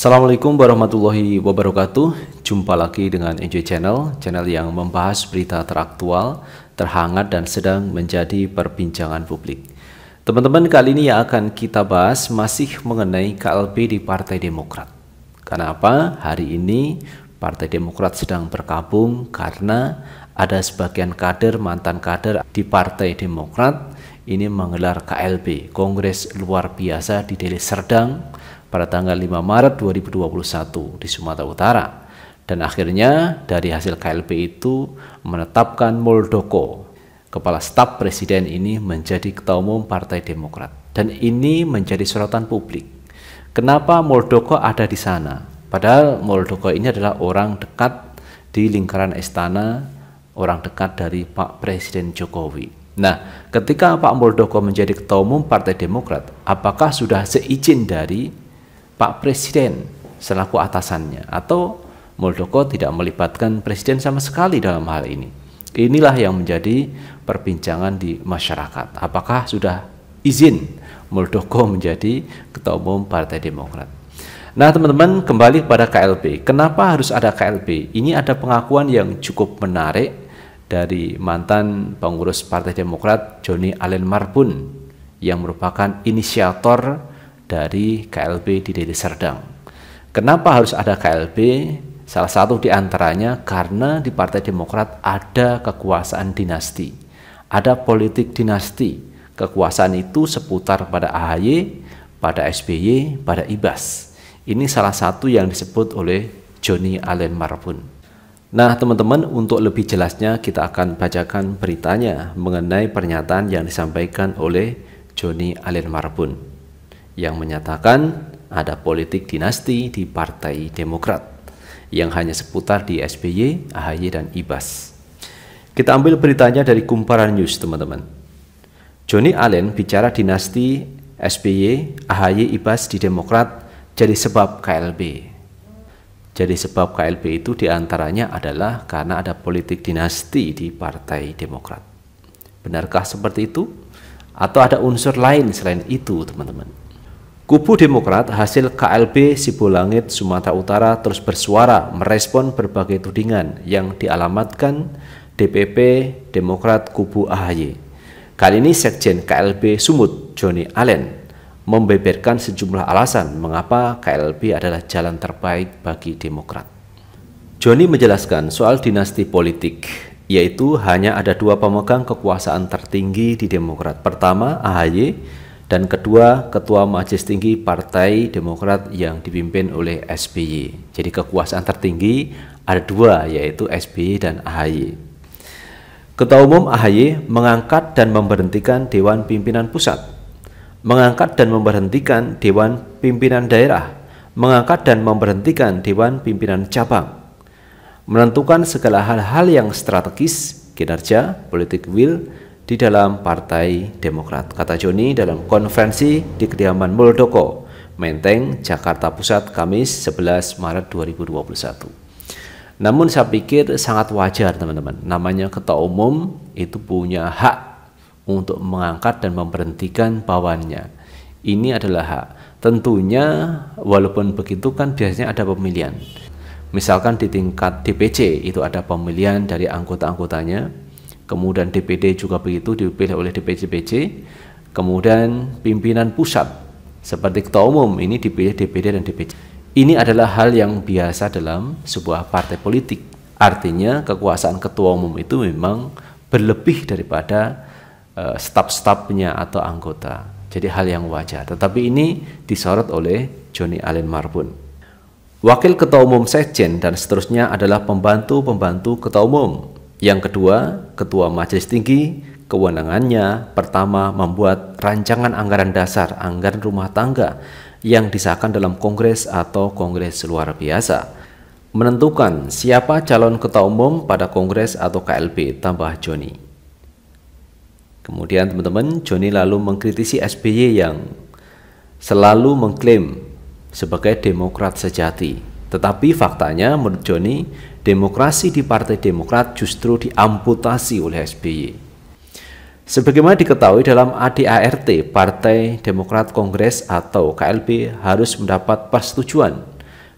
Assalamualaikum warahmatullahi wabarakatuh. Jumpa lagi dengan Enjoy Channel, channel yang membahas berita teraktual, terhangat dan sedang menjadi perbincangan publik. Teman-teman, kali ini yang akan kita bahas masih mengenai KLB di Partai Demokrat. Karena apa? Hari ini Partai Demokrat sedang berkabung karena ada sebagian kader mantan kader di Partai Demokrat ini menggelar KLB, Kongres Luar Biasa di Deli Serdang pada tanggal 5 Maret 2021 di Sumatera Utara. Dan akhirnya dari hasil KLP itu menetapkan Muldoko, kepala staf presiden ini menjadi ketua umum Partai Demokrat. Dan ini menjadi sorotan publik. Kenapa Muldoko ada di sana? Padahal Muldoko ini adalah orang dekat di lingkaran istana, orang dekat dari Pak Presiden Jokowi. Nah, ketika Pak Muldoko menjadi ketua umum Partai Demokrat, apakah sudah seizin dari Pak Presiden selaku atasannya atau Muldoko tidak melibatkan presiden sama sekali dalam hal ini. Inilah yang menjadi perbincangan di masyarakat. Apakah sudah izin Muldoko menjadi ketua umum Partai Demokrat? Nah, teman-teman, kembali kepada KLB. Kenapa harus ada KLB? Ini ada pengakuan yang cukup menarik dari mantan pengurus Partai Demokrat Joni Allen Marbun yang merupakan inisiator dari KLB di Deli Serdang. Kenapa harus ada KLB? Salah satu di antaranya karena di Partai Demokrat ada kekuasaan dinasti, ada politik dinasti. Kekuasaan itu seputar pada AHY, pada SBY, pada IBAS. Ini salah satu yang disebut oleh Joni Allen Marbun. Nah, teman-teman, untuk lebih jelasnya kita akan bacakan beritanya mengenai pernyataan yang disampaikan oleh Joni Allen Marbun yang menyatakan ada politik dinasti di Partai Demokrat yang hanya seputar di SBY, AHY, dan IBAS. Kita ambil beritanya dari Kumparan News, teman-teman. Johnny Allen bicara dinasti SBY, AHY, IBAS di Demokrat jadi sebab KLB. Jadi sebab KLB itu diantaranya adalah karena ada politik dinasti di Partai Demokrat. Benarkah seperti itu? Atau ada unsur lain selain itu, teman-teman? Kubu Demokrat hasil KLB Sibolangit Sumatera Utara terus bersuara merespon berbagai tudingan yang dialamatkan DPP Demokrat Kubu AHY. Kali ini Sekjen KLB Sumut Joni Allen membeberkan sejumlah alasan mengapa KLB adalah jalan terbaik bagi Demokrat. Joni menjelaskan soal dinasti politik, yaitu hanya ada dua pemegang kekuasaan tertinggi di Demokrat. Pertama, AHY dan kedua Ketua Majelis Tinggi Partai Demokrat yang dipimpin oleh SBY. Jadi kekuasaan tertinggi ada dua yaitu SBY dan AHY. Ketua Umum AHY mengangkat dan memberhentikan Dewan Pimpinan Pusat, mengangkat dan memberhentikan Dewan Pimpinan Daerah, mengangkat dan memberhentikan Dewan Pimpinan Cabang, menentukan segala hal-hal yang strategis, kinerja, politik will, di dalam Partai Demokrat. Kata Joni dalam konferensi di kediaman Muldoko, Menteng, Jakarta Pusat, Kamis 11 Maret 2021. Namun saya pikir sangat wajar teman-teman, namanya ketua umum itu punya hak untuk mengangkat dan memberhentikan bawaannya. Ini adalah hak. Tentunya walaupun begitu kan biasanya ada pemilihan. Misalkan di tingkat DPC itu ada pemilihan dari anggota-anggotanya, kemudian DPD juga begitu dipilih oleh dpc pc kemudian pimpinan pusat seperti ketua umum ini dipilih DPD dan DPC. Ini adalah hal yang biasa dalam sebuah partai politik. Artinya kekuasaan ketua umum itu memang berlebih daripada uh, staf-stafnya atau anggota. Jadi hal yang wajar. Tetapi ini disorot oleh Joni Allen Marbun. Wakil Ketua Umum Sekjen dan seterusnya adalah pembantu-pembantu Ketua Umum. Yang kedua, Ketua Majelis Tinggi kewenangannya pertama membuat rancangan anggaran dasar anggaran rumah tangga yang disahkan dalam kongres atau kongres luar biasa. Menentukan siapa calon ketua umum pada kongres atau KLB tambah Joni. Kemudian teman-teman, Joni lalu mengkritisi SBY yang selalu mengklaim sebagai demokrat sejati tetapi faktanya menurut Joni, demokrasi di Partai Demokrat justru diamputasi oleh SBY. Sebagaimana diketahui dalam ADART, Partai Demokrat Kongres atau KLB harus mendapat persetujuan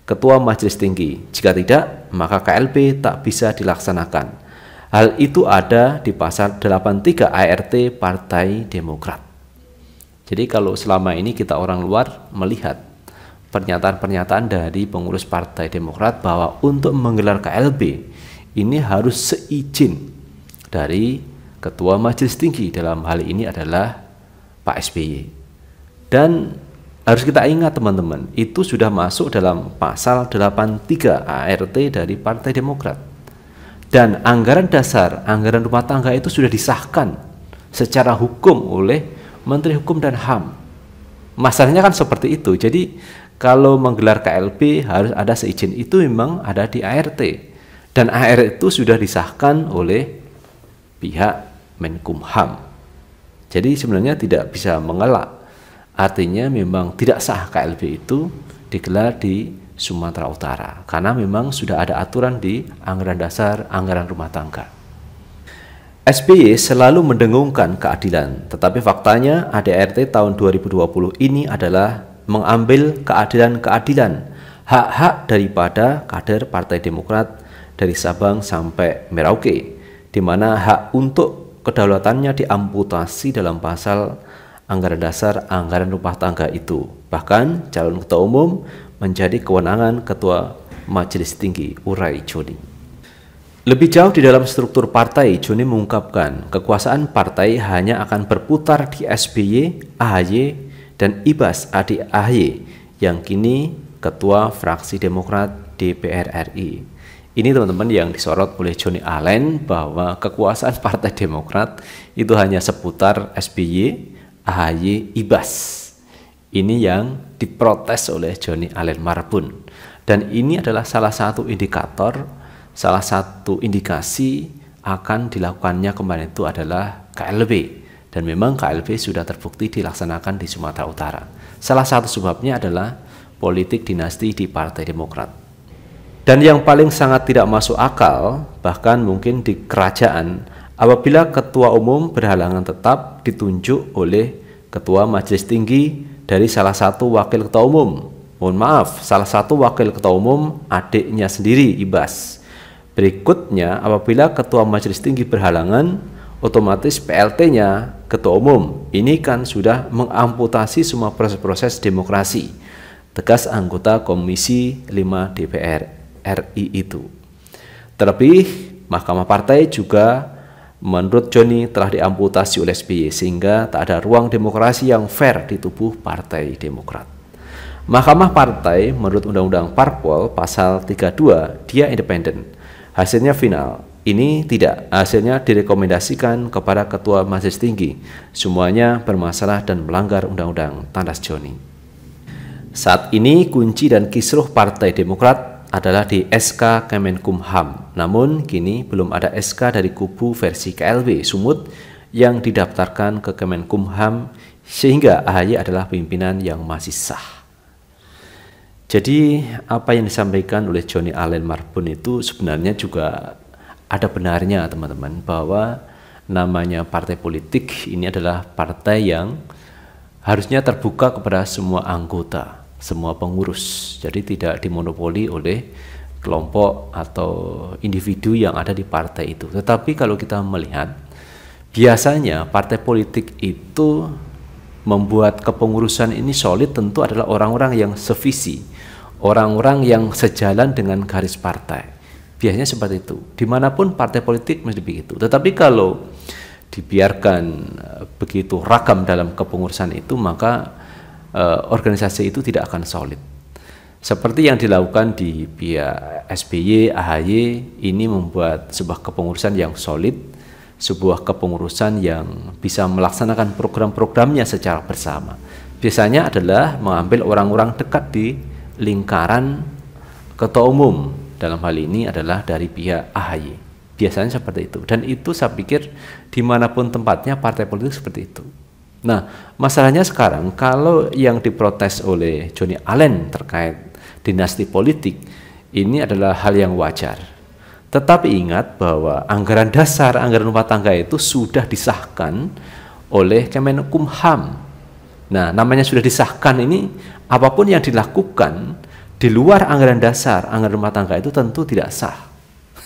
Ketua Majelis Tinggi. Jika tidak, maka KLB tak bisa dilaksanakan. Hal itu ada di pasal 83 ART Partai Demokrat. Jadi kalau selama ini kita orang luar melihat pernyataan-pernyataan dari pengurus Partai Demokrat bahwa untuk menggelar KLB ini harus seizin dari Ketua Majelis Tinggi dalam hal ini adalah Pak SBY. Dan harus kita ingat teman-teman, itu sudah masuk dalam pasal 83 ART dari Partai Demokrat. Dan anggaran dasar, anggaran rumah tangga itu sudah disahkan secara hukum oleh Menteri Hukum dan HAM. Masalahnya kan seperti itu. Jadi kalau menggelar KLB harus ada seizin itu memang ada di ART dan ART itu sudah disahkan oleh pihak Menkumham. Jadi sebenarnya tidak bisa mengelak. Artinya memang tidak sah KLB itu digelar di Sumatera Utara karena memang sudah ada aturan di anggaran dasar anggaran rumah tangga. SBY selalu mendengungkan keadilan, tetapi faktanya ADRT tahun 2020 ini adalah mengambil keadilan-keadilan hak-hak daripada kader Partai Demokrat dari Sabang sampai Merauke, di mana hak untuk kedaulatannya diamputasi dalam pasal anggaran dasar anggaran rumah tangga itu. Bahkan calon ketua umum menjadi kewenangan ketua Majelis Tinggi Urai Joni. Lebih jauh di dalam struktur partai, Joni mengungkapkan kekuasaan partai hanya akan berputar di SBY, AHY, dan Ibas Adi Ahy yang kini ketua fraksi Demokrat DPR RI. Ini teman-teman yang disorot oleh Joni Allen bahwa kekuasaan Partai Demokrat itu hanya seputar SBY, AHY, Ibas. Ini yang diprotes oleh Joni Allen Marbun. Dan ini adalah salah satu indikator, salah satu indikasi akan dilakukannya kemarin itu adalah KLB dan memang KLB sudah terbukti dilaksanakan di Sumatera Utara. Salah satu sebabnya adalah politik dinasti di Partai Demokrat. Dan yang paling sangat tidak masuk akal, bahkan mungkin di kerajaan, apabila ketua umum berhalangan tetap ditunjuk oleh ketua majelis tinggi dari salah satu wakil ketua umum. Mohon maaf, salah satu wakil ketua umum adiknya sendiri, Ibas. Berikutnya, apabila ketua majelis tinggi berhalangan, otomatis PLT-nya ketua umum ini kan sudah mengamputasi semua proses-proses demokrasi tegas anggota Komisi 5 DPR RI itu. Terlebih Mahkamah Partai juga menurut Joni telah diamputasi oleh SBY sehingga tak ada ruang demokrasi yang fair di tubuh Partai Demokrat. Mahkamah Partai menurut Undang-Undang Parpol pasal 32 dia independen. Hasilnya final, ini tidak hasilnya direkomendasikan kepada ketua majelis tinggi. Semuanya bermasalah dan melanggar undang-undang tandas Joni. Saat ini kunci dan kisruh Partai Demokrat adalah di SK Kemenkumham. Namun kini belum ada SK dari kubu versi KLB Sumut yang didaftarkan ke Kemenkumham sehingga AHY adalah pimpinan yang masih sah. Jadi apa yang disampaikan oleh Joni Allen Marbun itu sebenarnya juga ada benarnya teman-teman bahwa namanya partai politik ini adalah partai yang harusnya terbuka kepada semua anggota, semua pengurus. Jadi tidak dimonopoli oleh kelompok atau individu yang ada di partai itu. Tetapi kalau kita melihat biasanya partai politik itu membuat kepengurusan ini solid tentu adalah orang-orang yang sevisi, orang-orang yang sejalan dengan garis partai. Biasanya seperti itu. Dimanapun partai politik mesti begitu. Tetapi kalau dibiarkan eh, begitu ragam dalam kepengurusan itu, maka eh, organisasi itu tidak akan solid. Seperti yang dilakukan di pihak SBY, AHY, ini membuat sebuah kepengurusan yang solid, sebuah kepengurusan yang bisa melaksanakan program-programnya secara bersama. Biasanya adalah mengambil orang-orang dekat di lingkaran ketua umum dalam hal ini adalah dari pihak AHY. Biasanya seperti itu. Dan itu saya pikir dimanapun tempatnya partai politik seperti itu. Nah, masalahnya sekarang kalau yang diprotes oleh Johnny Allen terkait dinasti politik ini adalah hal yang wajar. Tetapi ingat bahwa anggaran dasar, anggaran rumah tangga itu sudah disahkan oleh Kemenkumham. Nah, namanya sudah disahkan ini apapun yang dilakukan di luar anggaran dasar anggaran rumah tangga itu tentu tidak sah.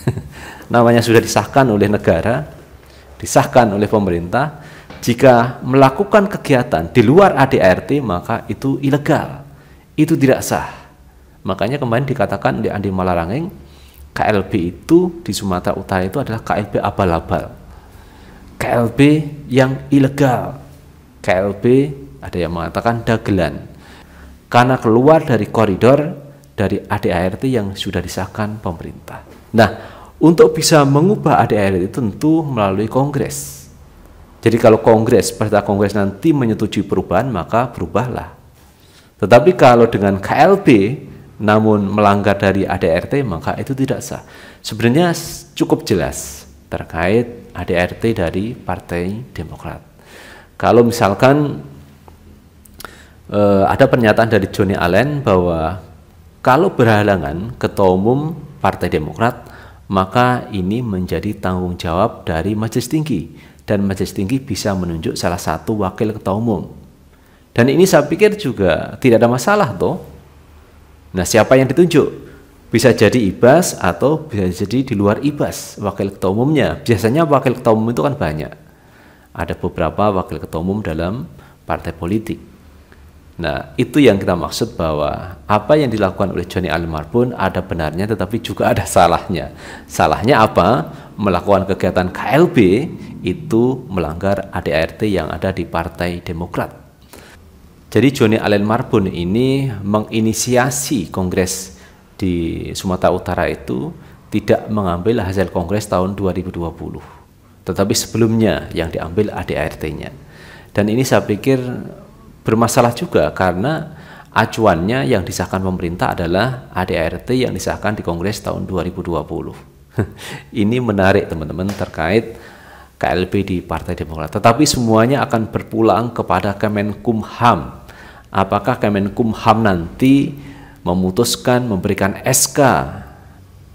Namanya sudah disahkan oleh negara, disahkan oleh pemerintah. Jika melakukan kegiatan di luar ADRT maka itu ilegal, itu tidak sah. Makanya kemarin dikatakan di Andi Malarangeng, KLB itu di Sumatera Utara itu adalah KLB abal-abal. KLB yang ilegal. KLB ada yang mengatakan dagelan. Karena keluar dari koridor dari ADART yang sudah disahkan pemerintah. Nah, untuk bisa mengubah ADART itu tentu melalui kongres. Jadi kalau kongres, peserta kongres nanti menyetujui perubahan, maka berubahlah. Tetapi kalau dengan KLB, namun melanggar dari ADRT, maka itu tidak sah. Sebenarnya cukup jelas terkait ADRT dari Partai Demokrat. Kalau misalkan eh, ada pernyataan dari Johnny Allen bahwa kalau berhalangan Ketua Umum Partai Demokrat, maka ini menjadi tanggung jawab dari Majelis Tinggi dan Majelis Tinggi bisa menunjuk salah satu wakil ketua umum. Dan ini saya pikir juga tidak ada masalah toh. Nah, siapa yang ditunjuk? Bisa jadi IBAS atau bisa jadi di luar IBAS wakil ketua umumnya. Biasanya wakil ketua umum itu kan banyak. Ada beberapa wakil ketua umum dalam partai politik. Nah, itu yang kita maksud bahwa apa yang dilakukan oleh Johnny Almar pun ada benarnya tetapi juga ada salahnya. Salahnya apa? Melakukan kegiatan KLB itu melanggar ADART yang ada di Partai Demokrat. Jadi Johnny Allen Marbun ini menginisiasi kongres di Sumatera Utara itu tidak mengambil hasil kongres tahun 2020. Tetapi sebelumnya yang diambil adrt nya Dan ini saya pikir bermasalah juga karena acuannya yang disahkan pemerintah adalah adrt yang disahkan di Kongres tahun 2020. Ini menarik teman-teman terkait KLB di Partai Demokrat. Tetapi semuanya akan berpulang kepada Kemenkumham. Apakah Kemenkumham nanti memutuskan memberikan SK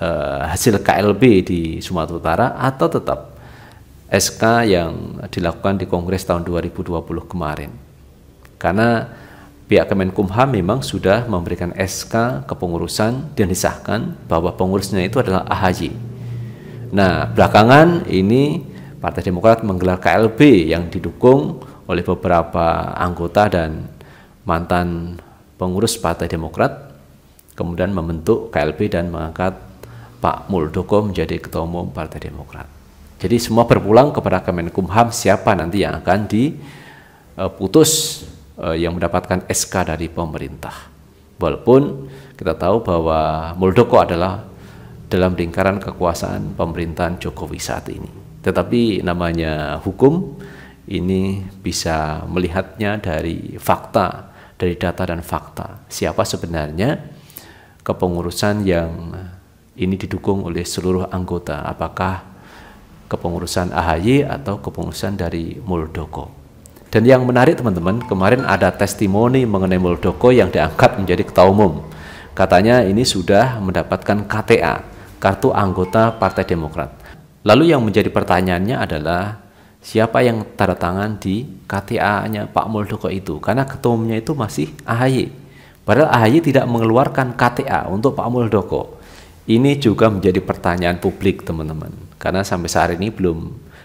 eh, hasil KLB di Sumatera Utara atau tetap SK yang dilakukan di Kongres tahun 2020 kemarin. Karena pihak Kemenkumham memang sudah memberikan SK kepengurusan dan disahkan bahwa pengurusnya itu adalah AHY. Nah, belakangan ini Partai Demokrat menggelar KLB yang didukung oleh beberapa anggota dan mantan pengurus Partai Demokrat kemudian membentuk KLB dan mengangkat Pak Muldoko menjadi Ketua Umum Partai Demokrat. Jadi semua berpulang kepada Kemenkumham siapa nanti yang akan diputus eh, uh, yang mendapatkan SK dari pemerintah. Walaupun kita tahu bahwa Muldoko adalah dalam lingkaran kekuasaan pemerintahan Jokowi saat ini. Tetapi namanya hukum ini bisa melihatnya dari fakta, dari data dan fakta. Siapa sebenarnya kepengurusan yang ini didukung oleh seluruh anggota? Apakah kepengurusan AHY atau kepengurusan dari Muldoko? Dan yang menarik teman-teman, kemarin ada testimoni mengenai Muldoko yang diangkat menjadi ketua umum. Katanya ini sudah mendapatkan KTA, kartu anggota Partai Demokrat. Lalu yang menjadi pertanyaannya adalah siapa yang tanda tangan di KTA-nya Pak Muldoko itu? Karena ketua umumnya itu masih AHY. Padahal AHY tidak mengeluarkan KTA untuk Pak Muldoko. Ini juga menjadi pertanyaan publik teman-teman. Karena sampai saat ini belum